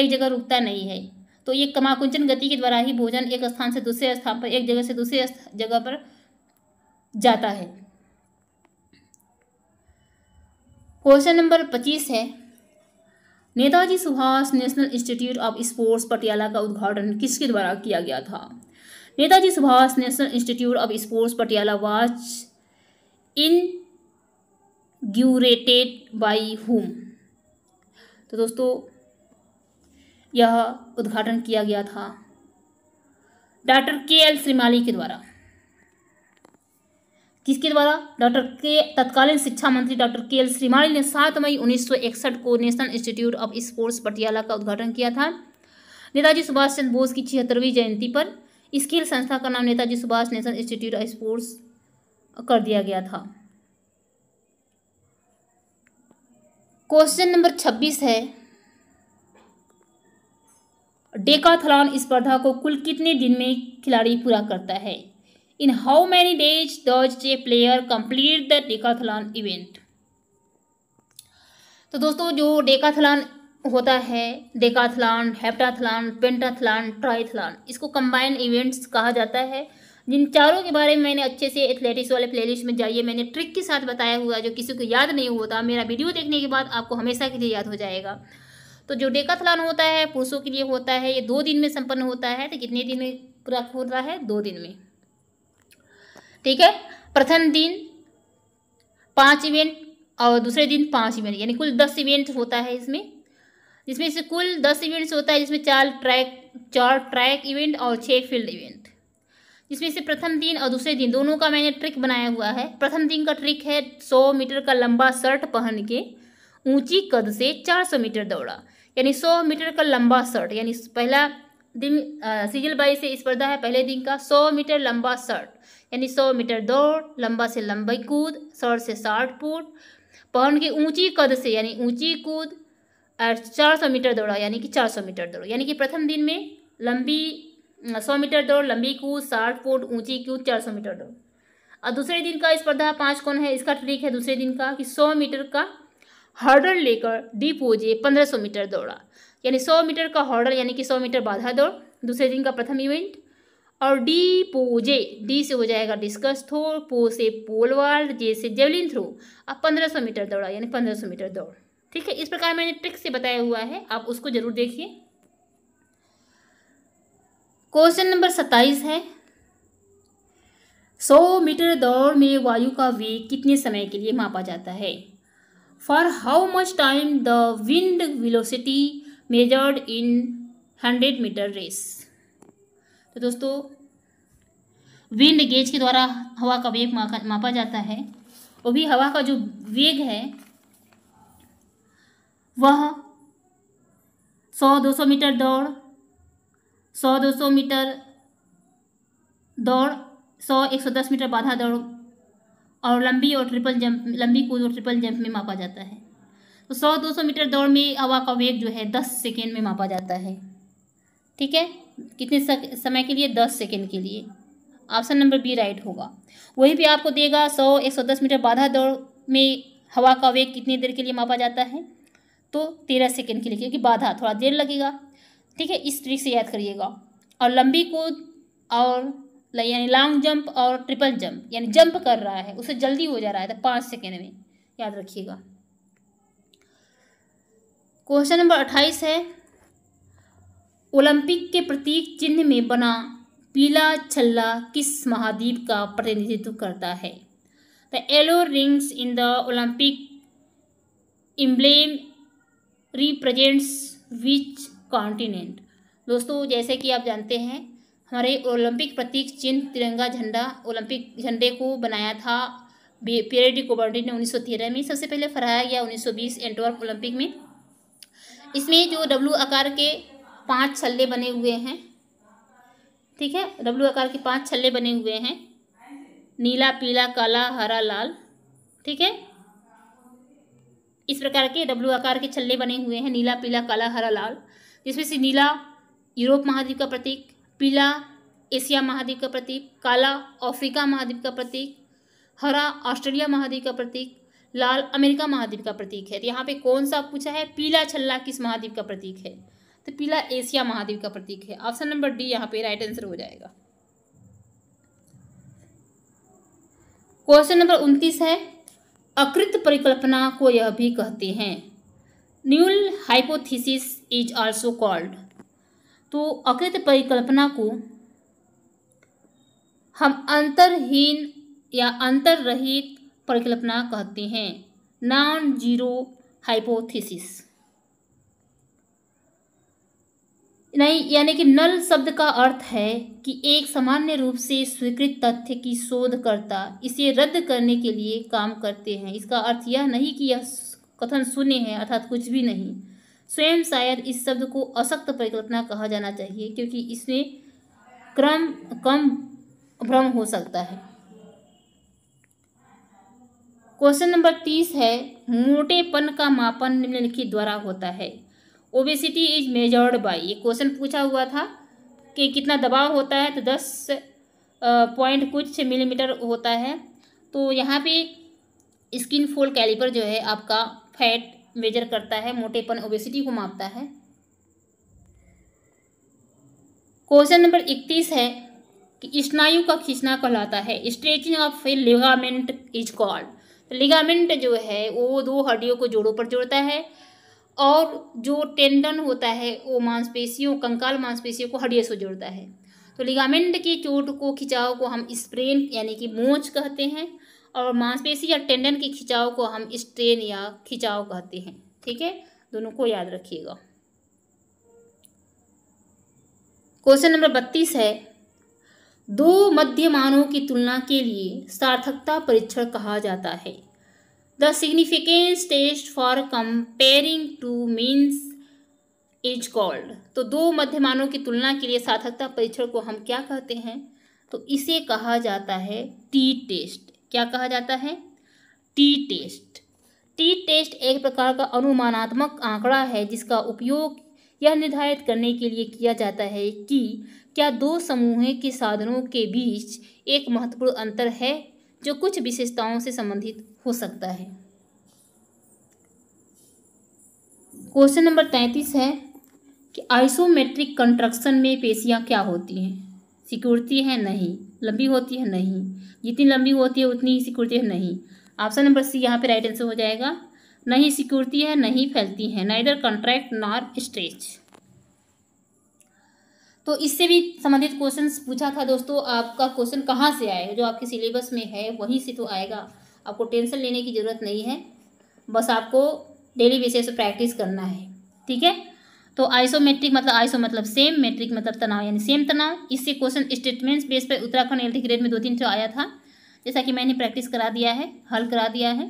एक जगह रुकता नहीं है तो ये कमाकुंचन गति के द्वारा ही भोजन एक स्थान से दूसरे स्थान पर एक जगह से दूसरे जगह पर जाता है क्वेश्चन नंबर पच्चीस है Netaji Subhash National Institute of Sports Patiala का उद्घाटन किसके द्वारा किया गया था Netaji Subhash National Institute of Sports Patiala was inaugurated by whom तो दोस्तों यह उद्घाटन किया गया था डॉक्टर के एल श्रीमाली के द्वारा किसके द्वारा डॉक्टर के तत्कालीन शिक्षा मंत्री डॉक्टर के एल श्रीमाली ने सात मई उन्नीस को National Institute of Sports Patiala का उद्घाटन किया था नेताजी सुभाष चंद्र बोस की छिहत्तरवीं जयंती पर स्किल संस्था का नाम Netaji Subhash National Institute of Sports कर दिया गया था क्वेश्चन नंबर छब्बीस है डेकाथलॉन स्पर्धा को कुल कितने दिन में खिलाड़ी पूरा करता है in how many days does a player complete the decathlon event तो दोस्तों जो डेकाथलॉन होता है डेकाथलॉन हेप्टाथलॉन पेंटाथलॉन ट्राइथलॉन इसको कंबाइंड इवेंट्स कहा जाता है जिन चारों के बारे में मैंने अच्छे से एथलेटिक्स वाले प्लेलिस्ट में जाइए मैंने ट्रिक के साथ बताया हुआ जो किसी को याद नहीं होता मेरा वीडियो देखने के बाद आपको हमेशा के लिए याद हो जाएगा तो जो डेकाथलान होता है पुरुषों के लिए होता है ये दो दिन में संपन्न होता है तो कितने दिन में पूरा हो रहा है दो दिन में ठीक है प्रथम दिन पाँच इवेंट और दूसरे दिन पाँच इवेंट यानी कुल दस इवेंट होता है इसमें जिसमें से कुल दस इवेंट्स होता है जिसमें चार ट्रैक चार ट्रैक इवेंट और छः फील्ड इवेंट जिसमें से प्रथम दिन और दूसरे दिन दोनों का मैंने ट्रिक बनाया हुआ है प्रथम दिन का ट्रिक है सौ मीटर का लंबा शर्ट पहन के ऊंची कद से चार सौ मीटर दौड़ा यानी सौ मीटर का लंबा शर्ट यानी पहला दिन सीजल बाई से स्पर्धा है पहले दिन का सौ मीटर लंबा शर्ट यानी सौ मीटर दौड़ लंबा से लंबी कूद शर्ट से साठ फुट पहन के ऊंची कद से यानी ऊंची कूद और चार सौ मीटर दौड़ा यानी कि चार सौ मीटर दौड़ा यानी कि प्रथम दिन में लंबी सौ मीटर दौड़ लंबी कूद साठ फुट ऊंची कूद चार सौ मीटर दौड़ और दूसरे दिन का स्पर्धा पाँच कौन है इसका ट्रिक है दूसरे दिन का कि सौ मीटर का हॉर्डर लेकर डी पोजे पंद्रह सौ मीटर दौड़ा यानी सौ मीटर का हॉर्डर यानी कि सौ मीटर बाधा दौड़ दूसरे दिन का प्रथम इवेंट और डी पोजे डी से हो जाएगा डिस्कस थ्रो पो से पोल वाल्ड जे से जेवलिन थ्रो अब पंद्रह सौ मीटर दौड़ा यानी पंद्रह सौ मीटर दौड़ ठीक है इस प्रकार मैंने ट्रिक से बताया हुआ है आप उसको जरूर देखिए क्वेश्चन नंबर सत्ताईस है सौ मीटर दौड़ में वायु का वेग कितने समय के लिए मापा जाता है for how much time the wind velocity measured in hundred metre race तो दोस्तों विंड गेज के द्वारा हवा का वेग मापा जाता है और भी हवा का जो वेग है वह सौ दो सौ मीटर दौड़ सौ दो सौ मीटर दौड़ सौ एक सौ दस मीटर बाधा दौड़ और लंबी और ट्रिपल जंप लंबी कूद और ट्रिपल जंप में मापा जाता है तो सौ दो सौ मीटर दौड़ में हवा का वेग जो है दस सेकेंड में मापा जाता है ठीक है कितने समय के लिए दस सेकेंड के लिए ऑप्शन नंबर बी राइट होगा वही भी आपको देगा सौ एक सौ दस मीटर बाधा दौड़ में हवा का वेग कितनी देर के लिए मापा जाता है तो तेरह सेकेंड के लिए क्योंकि बाधा थोड़ा देर लगेगा ठीक है इस ट्रिक से याद करिएगा और लंबी कूद और यानी लॉन्ग जंप और ट्रिपल जंप यानी जंप कर रहा है उसे जल्दी हो जा रहा है तो पाँच सेकेंड में याद रखिएगा क्वेश्चन नंबर अट्ठाईस है ओलंपिक के प्रतीक चिन्ह में बना पीला छल्ला किस महाद्वीप का प्रतिनिधित्व करता है the yellow rings in the Olympic emblem represents which continent दोस्तों जैसे कि आप जानते हैं हमारे ओलंपिक प्रतीक चिन्ह तिरंगा झंडा ओलंपिक झंडे को बनाया था पियर डी कोबर्डी ने उन्नीस में सबसे पहले फहराया गया 1920 एंटवर्प ओलंपिक में इसमें जो डब्लू आकार के पांच छल्ले बने हुए हैं ठीक है डब्लू आकार के पांच छल्ले बने हुए हैं नीला पीला काला हरा लाल ठीक है इस प्रकार के डब्लू आकार के छल्ले बने हुए हैं नीला पीला काला हरा लाल जिसमें से नीला यूरोप महाद्वीप का प्रतीक पीला एशिया महाद्वीप का प्रतीक काला अफ्रीका महाद्वीप का प्रतीक हरा ऑस्ट्रेलिया महाद्वीप का प्रतीक लाल अमेरिका महाद्वीप का प्रतीक है तो यहाँ पे कौन सा पूछा है पीला छल्ला किस महाद्वीप का प्रतीक है तो पीला एशिया महाद्वीप का प्रतीक है ऑप्शन नंबर डी यहाँ पे राइट आंसर हो जाएगा क्वेश्चन नंबर उनतीस है अकृत परिकल्पना को यह भी कहते हैं null hypothesis is also called तो अकृत परिकल्पना को हम अंतरहीन या अंतररहित परिकल्पना कहते हैं नॉन जीरो हाइपोथीसिस नहीं यानी कि नल शब्द का अर्थ है कि एक सामान्य रूप से स्वीकृत तथ्य की शोधकर्ता इसे रद्द करने के लिए काम करते हैं इसका अर्थ यह नहीं कि यह कथन शून्य है अर्थात कुछ भी नहीं स्वयं शायद इस शब्द को असक्त परिकल्पना कहा जाना चाहिए क्योंकि इसमें क्रम कम भ्रम हो सकता है क्वेश्चन नंबर तीस है मोटेपन का मापन निम्नलिखित द्वारा होता है ओबेसिटी इज मेजर्ड बाय ये क्वेश्चन पूछा हुआ था कि कितना दबाव होता है तो दस पॉइंट कुछ मिलीमीटर होता है तो यहाँ पे स्किन फोल्ड कैलिपर जो है आपका फैट मेजर करता है मोटेपन ओबेसिटी को मापता है क्वेश्चन नंबर इकतीस है कि स्नायु का खींचना कहलाता है stretching of a ligament is called ligament जो है वो दो हड्डियों को जोड़ों पर जोड़ता है और जो टेंडन होता है वो मांसपेशियों कंकाल मांसपेशियों को हड्डियों से जोड़ता है तो लिगामेंट की चोट को खिंचाव को हम स्प्रेन यानी कि मोच कहते हैं और मांसपेशी या टेंडन के खिंचाव को हम स्ट्रेन या खिंचाव कहते हैं ठीक है दोनों को याद रखिएगा क्वेश्चन नंबर बत्तीस है दो मध्य मानों की तुलना के लिए सार्थकता परीक्षण कहा जाता है the significance test for comparing two means is called तो दो मध्य मानों की तुलना के लिए सार्थकता परीक्षण को हम क्या कहते हैं तो इसे कहा जाता है टी टेस्ट क्या कहा जाता है टी टेस्ट टी टेस्ट एक प्रकार का अनुमानात्मक आंकड़ा है जिसका उपयोग यह निर्धारित करने के लिए किया जाता है कि क्या दो समूहों के साधनों के बीच एक महत्वपूर्ण अंतर है जो कुछ विशेषताओं से संबंधित हो सकता है क्वेश्चन नंबर तैंतीस है कि आइसोमेट्रिक कंट्रक्शन में पेशियाँ क्या होती हैं सिक्योरिटी है नहीं लंबी होती है नहीं जितनी लंबी होती है उतनी ही सिकुड़ती है नहीं ऑप्शन नंबर सी यहाँ पे राइट आंसर हो जाएगा नहीं सिकुड़ती है नहीं फैलती है इधर कॉन्ट्रैक्ट नॉर स्ट्रेच तो इससे भी संबंधित क्वेश्चन पूछा था दोस्तों आपका क्वेश्चन कहाँ से आएगा जो आपके सिलेबस में है वहीं से तो आएगा आपको टेंशन लेने की ज़रूरत नहीं है बस आपको डेली बेसिस पर प्रैक्टिस करना है ठीक है तो आइसोमेट्रिक मतलब आइसो मतलब सेम मेट्रिक मतलब तनाव यानी सेम तनाव इससे क्वेश्चन स्टेटमेंट्स बेस पर उत्तराखंड एल ग्रेड में दो तीन चौ आया था जैसा कि मैंने प्रैक्टिस करा दिया है हल करा दिया है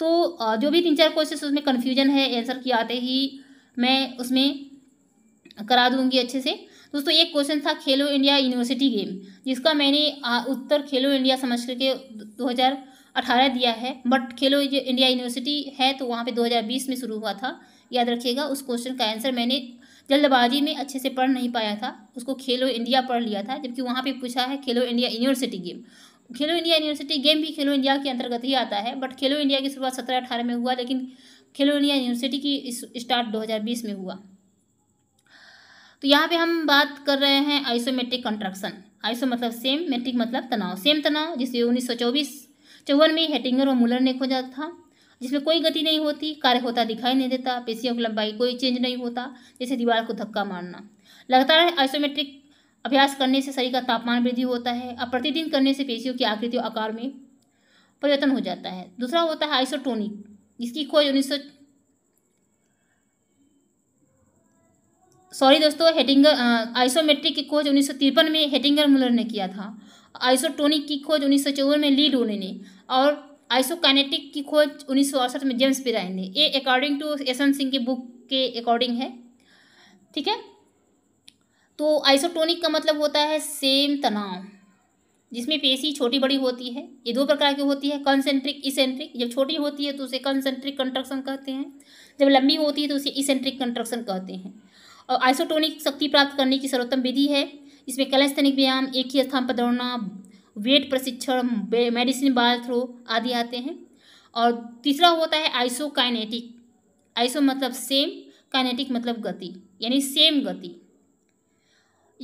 तो जो भी तीन चार क्वेश्चन उसमें कन्फ्यूजन है आंसर किए आते ही मैं उसमें करा दूंगी अच्छे से दोस्तों एक क्वेश्चन था खेलो इंडिया यूनिवर्सिटी गेम जिसका मैंने उत्तर खेलो इंडिया समझ करके दो हज़ार अठारह दिया है बट खेलो इंडिया यूनिवर्सिटी है तो वहाँ पे बीस में शुरू हुआ था याद रखिएगा उस क्वेश्चन का आंसर मैंने जल्दबाजी में अच्छे से पढ़ नहीं पाया था उसको खेलो इंडिया पढ़ लिया था जबकि वहाँ पे पूछा है Khelo India university game Khelo India university game भी खेलो इंडिया के अंतर्गत ही आता है बट खेलो इंडिया की शुरुआत सत्रह अठारह में हुआ लेकिन खेलो इंडिया यूनिवर्सिटी की स्टार्ट दो हज़ार बीस में हुआ तो यहाँ पे हम बात कर रहे हैं आइसोमेट्रिक कंट्रक्शन आइसो मतलब सेम मेट्रिक मतलब तनाव सेम तनाव जिसे उन्नीस सौ चौबीस चौवन में हेटिंगर और मुलर ने खोजा था जिसमें कोई गति नहीं होती कार्य होता दिखाई नहीं देता पेशियों की लंबाई कोई चेंज नहीं होता जैसे दीवार को धक्का मारना लगातार आइसोमेट्रिक अभ्यास करने से शरीर का तापमान वृद्धि होता है और प्रतिदिन करने से पेशियों की आकृति और आकार में परिवर्तन हो जाता है दूसरा होता है आइसोटोनिक इसकी खोज उन्नीस सॉरी दोस्तों हेटिंगर आइसोमेट्रिक की खोज उन्नीस में हेटिंगर मुलर ने किया था आइसोटोनिक की खोज उन्नीस में ली डोने ने और आइसोकाइनेटिक की खोज उन्नीस में जेम्स पिराइन ने ये अकॉर्डिंग टू यशन सिंह की बुक के अकॉर्डिंग है ठीक है तो आइसोटोनिक का मतलब होता है सेम तनाव जिसमें पेशी छोटी बड़ी होती है ये दो प्रकार की होती है कंसेंट्रिक इसेंट्रिक जब छोटी होती है तो उसे कंसेंट्रिक कंट्रक्शन कहते हैं जब लंबी होती है तो उसे इसेंट्रिक कंट्रक्शन कहते हैं और आइसोटोनिक शक्ति प्राप्त करने की सर्वोत्तम विधि है इसमें कलस्थनिक व्यायाम एक ही स्थान पर दौड़ना वेट प्रशिक्षण मेडिसिन बाल थ्रो आदि आते हैं और तीसरा होता है आइसो काइनेटिक आइसो मतलब सेम काइनेटिक मतलब गति यानी सेम गति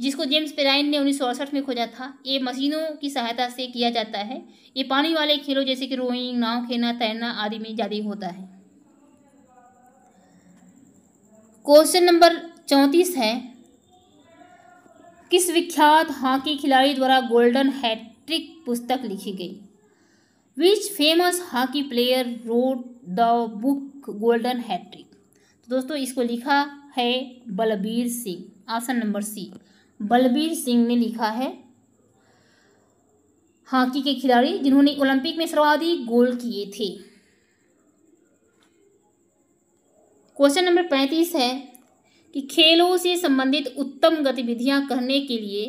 जिसको जेम्स पेराइन ने उन्नीस में खोजा था ये मशीनों की सहायता से किया जाता है ये पानी वाले खेलों जैसे कि रोइंग नाव खेलना तैरना आदि में ज़्यादा होता है क्वेश्चन नंबर चौंतीस है किस विख्यात हॉकी खिलाड़ी द्वारा गोल्डन हैट ट्रिक पुस्तक लिखी गई which famous hockey player wrote the book golden hattrick तो दोस्तों इसको लिखा है Balbir Singh option number C Balbir Singh ने लिखा है हॉकी के खिलाड़ी जिन्होंने ओलंपिक में सर्वाधिक गोल किए थे क्वेश्चन नंबर पैंतीस है कि खेलों से संबंधित उत्तम गतिविधियां करने के लिए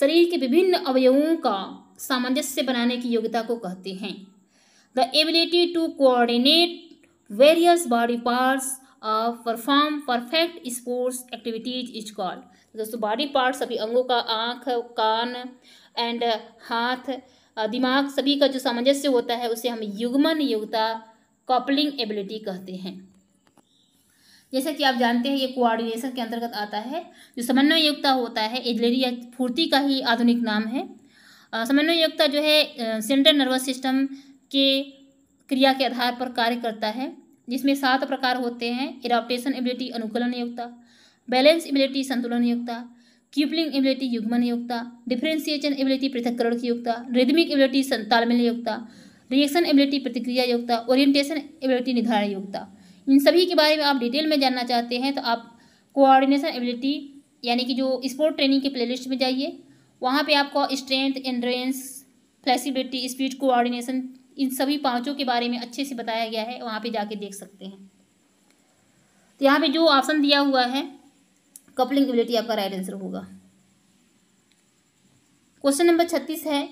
शरीर के विभिन्न अवयवों का सामंजस्य बनाने की योग्यता को कहते हैं the ability to coordinate various body parts और perform perfect sports activities is called दोस्तों बॉडी पार्ट्स सभी अंगों का आँख कान एंड uh, हाथ uh, दिमाग सभी का जो सामंजस्य होता है उसे हम युग्मन योग्यता कॉपलिंग एबिलिटी कहते हैं जैसा कि आप जानते हैं ये कोऑर्डिनेशन के अंतर्गत आता है जो समन्वय योग्यता होता है एजलेरी या फूर्ति का ही आधुनिक नाम है समन्वय योग्यता जो है सेंट्रल नर्वस सिस्टम के क्रिया के आधार पर कार्य करता है जिसमें सात प्रकार होते हैं एडॉप्टेशन एबिलिटी अनुकूलन योग्यता बैलेंस एबिलिटी संतुलन योग्यता क्यूपलिंग एबिलिटी युग्मन योग्यता डिफ्रेंसिएशन एबिलिटी पृथककरण की योग्यता रिदमिक एबिलिटी तालमेल योग्यता रिएक्शन एबिलिटी प्रतिक्रिया योग्यता ओरिएंटेशन एबिलिटी निर्धारण योग्यता इन सभी के बारे में आप डिटेल में जानना चाहते हैं तो आप कोऑर्डिनेशन एबिलिटी यानी कि जो स्पोर्ट ट्रेनिंग के प्लेलिस्ट में जाइए वहाँ पे आपको strength endurance flexibility speed coordination इन सभी पाँचों के बारे में अच्छे से बताया गया है वहाँ पे जाके देख सकते हैं तो यहाँ पे जो ऑप्शन दिया हुआ है कपलिंग एबिलिटी आपका राइट आंसर होगा क्वेश्चन नंबर छत्तीस है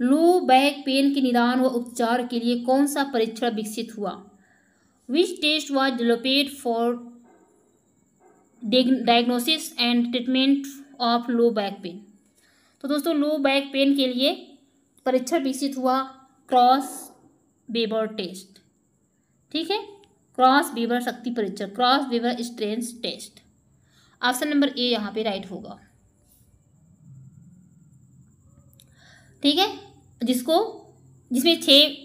लो बैक पेन के निदान व उपचार के लिए कौन सा परीक्षण विकसित हुआ which test was developed for diagnosis and treatment of low back pain तो दोस्तों लो बैक पेन के लिए परीक्षण विकसित हुआ क्रॉस बेबर टेस्ट ठीक है क्रॉस बेबर शक्ति परीक्षण Kraus Weber strength test option number A यहाँ पे राइट होगा ठीक है जिसको जिसमें छः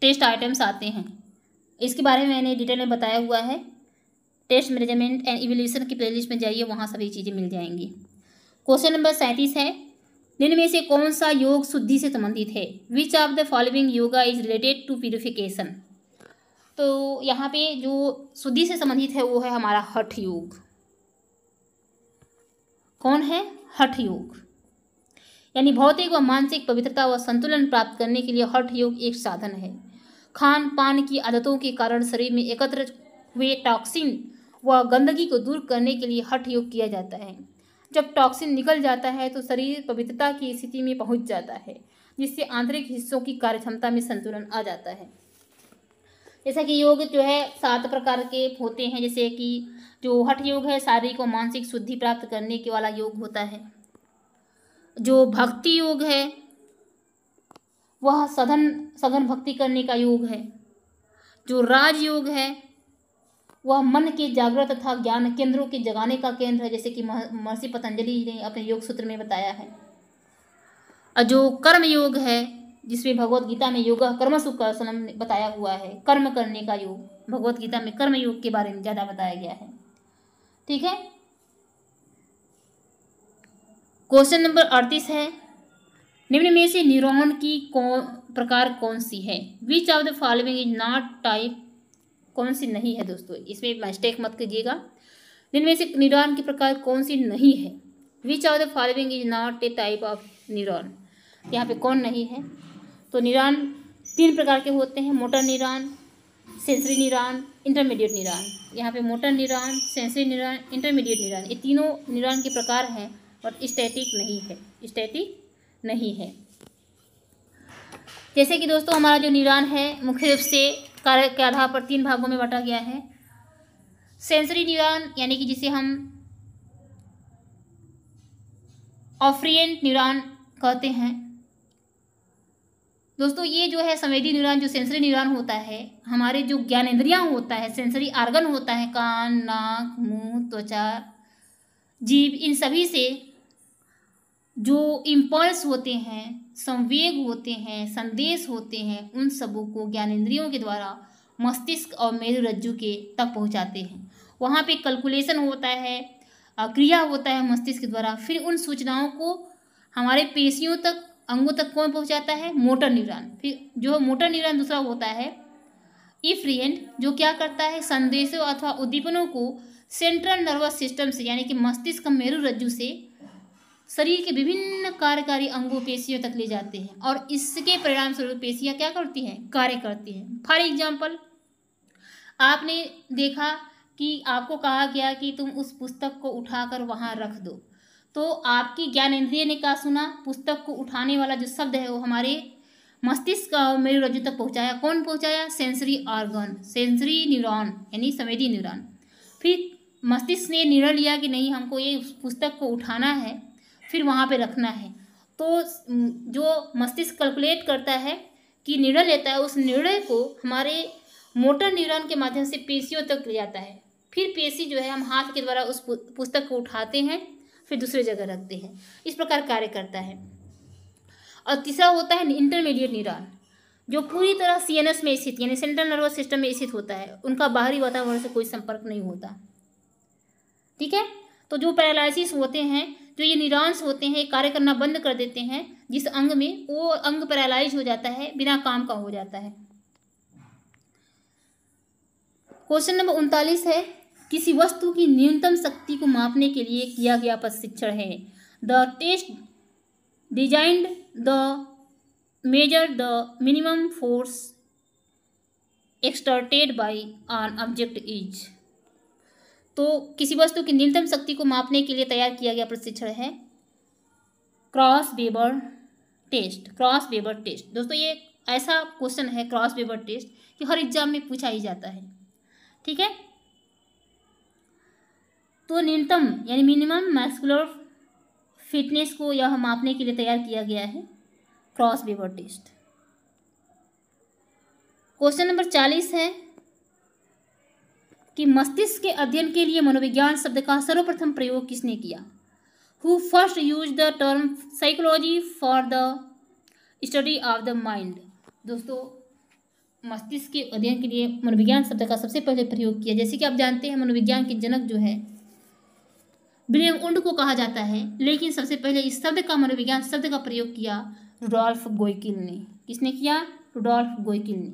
टेस्ट आइटम्स आते हैं इसके बारे में मैंने डिटेल में बताया हुआ है टेस्ट मैनेजमेंट एंड इवेल्यूशन की प्लेलिस्ट में जाइए वहाँ सभी चीज़ें मिल जाएंगी क्वेश्चन नंबर सैंतीस है निम्न में से कौन सा योग शुद्धि से संबंधित है which of the following yoga is related to purification तो यहाँ पे जो शुद्धि से संबंधित है वो है हमारा हठ योग कौन है हठ योग यानी भौतिक व मानसिक पवित्रता व संतुलन प्राप्त करने के लिए हठ योग एक साधन है खान पान की आदतों के कारण शरीर में एकत्र हुए टॉक्सिन व गंदगी को दूर करने के लिए हठ योग किया जाता है जब टॉक्सिन निकल जाता है तो शरीर पवित्रता की स्थिति में पहुंच जाता है जिससे आंतरिक हिस्सों की कार्यक्षमता में संतुलन आ जाता है जैसा कि योग जो है सात प्रकार के होते हैं जैसे कि जो हठ योग है शारीरिक और मानसिक शुद्धि प्राप्त करने के वाला योग होता है जो भक्ति योग है वह सघन सघन भक्ति करने का योग है जो राजयोग है वह मन के जागृत तथा ज्ञान केंद्रों के जगाने का केंद्र है जैसे कि महर्षि पतंजलि ने अपने योग सूत्र में बताया है और जो कर्म योग है जिसमें भगवत गीता में योग कर्म कर्सनम बताया हुआ है कर्म करने का योग भगवत गीता में कर्म योग के बारे में ज़्यादा बताया गया है ठीक है क्वेश्चन नंबर अड़तीस है निम्न में से न्यूरॉन की कौन प्रकार कौन सी है which of the following is not type कौन सी नहीं है दोस्तों इसमें मिस्टेक मत कीजिएगा जिनमें से न्यूरॉन के प्रकार कौन सी नहीं है which are the following is not a type of neuron यहाँ पे कौन नहीं है तो न्यूरॉन तीन प्रकार के होते हैं motor neuron sensory neuron intermediate neuron यहाँ पे motor neuron sensory neuron intermediate neuron ये तीनों न्यूरॉन के प्रकार हैं और स्टैटिक नहीं है स्टैटिक नहीं है जैसे कि दोस्तों हमारा जो न्यूरॉन है मुख्य रूप से कार्य के आधार पर तीन भागों में बांटा गया है सेंसरी न्यूरॉन यानी कि जिसे हम ऑफ्रियंट न्यूरॉन कहते हैं दोस्तों ये जो है संवेदी न्यूरॉन जो सेंसरी न्यूरॉन होता है हमारे जो ज्ञानेन्द्रियाँ होता है सेंसरी आर्गन होता है कान नाक मुंह त्वचा जीव इन सभी से जो इम्पल्स होते हैं संवेग होते हैं संदेश होते हैं उन सबों को ज्ञानेन्द्रियों के द्वारा मस्तिष्क और मेरु रज्जु के तक पहुंचाते हैं वहाँ पे कैलकुलेशन होता है क्रिया होता है मस्तिष्क के द्वारा फिर उन सूचनाओं को हमारे पेशियों तक अंगों तक कौन पहुंचाता है मोटर न्यूरॉन फिर जो मोटर न्यूरॉन दूसरा होता है इफ्रियंट जो क्या करता है संदेशों अथवा उद्दीपनों को सेंट्रल नर्वस सिस्टम से यानी कि मस्तिष्क मेरु रज्जु से शरीर के विभिन्न कार्यकारी अंगों पेशियों तक ले जाते हैं और इसके परिणाम स्वरूप पेशियाँ क्या करती हैं कार्य करती हैं फॉर एग्जाम्पल आपने देखा कि आपको कहा गया कि तुम उस पुस्तक को उठाकर वहाँ रख दो तो आपकी ज्ञान इंद्रिय ने कहा सुना पुस्तक को उठाने वाला जो शब्द है वो हमारे मस्तिष्क मेरे रज्जु तक पहुँचाया कौन पहुँचाया सेंसरी ऑर्गन सेंसरी न्यूरॉन यानी संवेदी न्यूरॉन फिर मस्तिष्क ने निर्णय लिया कि नहीं हमको ये पुस्तक को उठाना है फिर वहाँ पे रखना है तो जो मस्तिष्क कैलकुलेट करता है कि निर्णय लेता है उस निर्णय को हमारे मोटर न्यूरॉन के माध्यम से पेशियों तक ले जाता है फिर पेशी जो है हम हाथ के द्वारा उस पुस्तक को उठाते हैं फिर दूसरे जगह रखते हैं इस प्रकार कार्य करता है और तीसरा होता है इंटरमीडिएट न्यूरॉन जो पूरी तरह एस में स्थित यानी सेंट्रल नर्वस सिस्टम में स्थित होता है उनका बाहरी वातावरण से कोई संपर्क नहीं होता ठीक है तो जो पैरालिसिस होते हैं जो तो ये न्यूरॉन्स होते हैं कार्य करना बंद कर देते हैं जिस अंग में वो अंग पैरालाइज हो जाता है बिना काम का हो जाता है क्वेश्चन नंबर उनतालीस है किसी वस्तु की न्यूनतम शक्ति को मापने के लिए किया गया प्रशिक्षण है the test designed the measure the minimum force exerted by an object is तो किसी वस्तु की न्यूनतम शक्ति को मापने के लिए तैयार किया गया प्रशिक्षण है Kraus Weber test Kraus Weber test दोस्तों ये ऐसा क्वेश्चन है क्रॉस वेबर टेस्ट कि हर एग्जाम में पूछा ही जाता है ठीक है तो न्यूनतम यानी मिनिमम मैस्कुलर फिटनेस को यह मापने के लिए तैयार किया गया है Kraus Weber test question number चालीस है कि मस्तिष्क के अध्ययन के लिए मनोविज्ञान शब्द का सर्वप्रथम प्रयोग किसने किया who first used the term psychology for the study of the mind दोस्तों मस्तिष्क के अध्ययन के लिए मनोविज्ञान शब्द का सबसे पहले प्रयोग किया जैसे कि आप जानते हैं मनोविज्ञान के जनक जो है विलियम उंड को कहा जाता है लेकिन सबसे पहले इस शब्द का मनोविज्ञान शब्द का प्रयोग किया रुडोल्फ गोयकिल ने किसने किया रुडोल्फ गोयकिल ने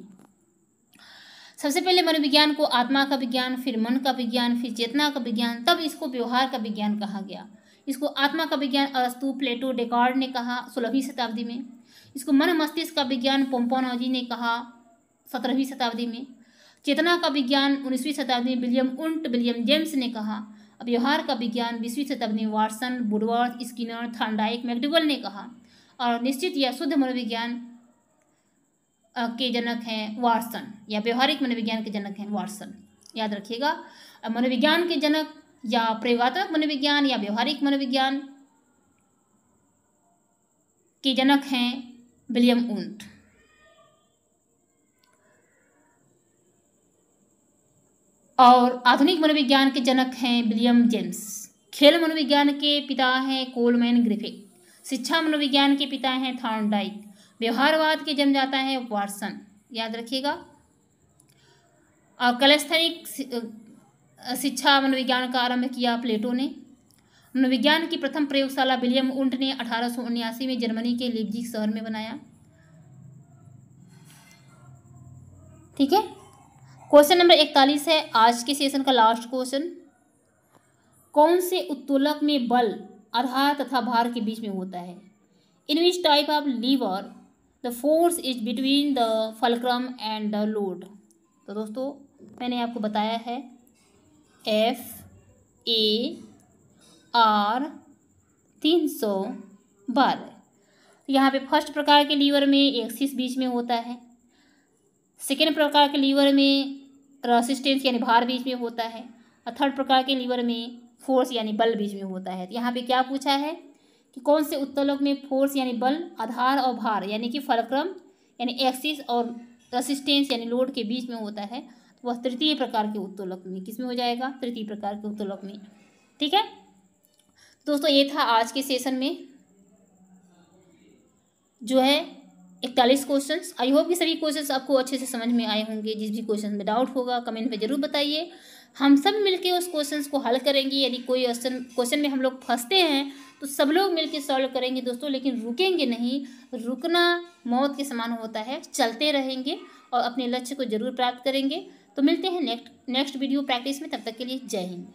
सबसे पहले मनोविज्ञान को आत्मा का विज्ञान फिर मन का विज्ञान फिर चेतना का विज्ञान तब इसको व्यवहार का विज्ञान कहा गया इसको आत्मा का विज्ञान अरस्तु प्लेटो डेकार्ड ने कहा सोलहवीं शताब्दी में इसको मन मस्तिष्क का विज्ञान पोम्पोनोजी ने कहा सत्रहवीं शताब्दी में चेतना का विज्ञान उन्नीसवीं शताब्दी में विलियम उन्ट विलियम जेम्स ने कहा व्यवहार का विज्ञान बीसवीं शताब्दी में Watson Woodworth Skinner Thorndike McDougall ने कहा और निश्चित या शुद्ध मनोविज्ञान के जनक हैं वार्सन या व्यवहारिक मनोविज्ञान के जनक हैं वार्सन याद रखिएगा मनोविज्ञान के जनक या प्रयोगात्मक मनोविज्ञान या व्यवहारिक मनोविज्ञान के जनक हैं विलियम ऊंट और आधुनिक मनोविज्ञान के जनक हैं विलियम जेम्स खेल मनोविज्ञान के पिता हैं कोलमैन ग्रिफिक शिक्षा मनोविज्ञान के पिता हैं थॉर्नडाइक व्यवहारवाद के जन्म जाता है वार्सन याद रखिएगा और कलस्थनिक शिक्षा मनोविज्ञान का आरंभ किया प्लेटो ने मनोविज्ञान की प्रथम प्रयोगशाला विलियम उंट ने अठारह में जर्मनी के लिपजिक शहर में बनाया ठीक है क्वेश्चन नंबर इकतालीस है आज के सेशन का लास्ट क्वेश्चन कौन से उत्तोलक में बल आधार तथा भार के बीच में होता है in which type of lever the force is between the fulcrum and the load तो दोस्तों मैंने आपको बताया है एफ ए आर तीन सौ बारह यहाँ पे फर्स्ट प्रकार के लीवर में एक्सिस बीच में होता है सेकेंड प्रकार के लीवर में रसिस्टेंस यानी भार बीच में होता है और थर्ड प्रकार के लीवर में फोर्स यानी बल बीच में होता है तो यहाँ पे क्या पूछा है कि कौन से उत्तोलक में फोर्स यानी बल आधार और भार यानी कि फलक्रम यानी एक्सिस और रसिस्टेंस यानी लोड के बीच में होता है तो वह तृतीय प्रकार के उत्तोलक में किसमें हो जाएगा तृतीय प्रकार के उत्तोलक में ठीक है दोस्तों ये था आज के सेशन में जो है इकतालीस क्वेश्चन आई होप कि सभी क्वेश्चन आपको अच्छे से समझ में आए होंगे जिस भी क्वेश्चन में डाउट होगा कमेंट में जरूर बताइए हम सब मिलके उस क्वेश्चन को हल करेंगे यदि कोई क्वेश्चन क्वेश्चन में हम लोग फंसते हैं तो सब लोग मिलके सॉल्व करेंगे दोस्तों लेकिन रुकेंगे नहीं रुकना मौत के समान होता है चलते रहेंगे और अपने लक्ष्य को जरूर प्राप्त करेंगे तो मिलते हैं नेक्स्ट नेक्स्ट वीडियो प्रैक्टिस में तब तक के लिए जय हिंद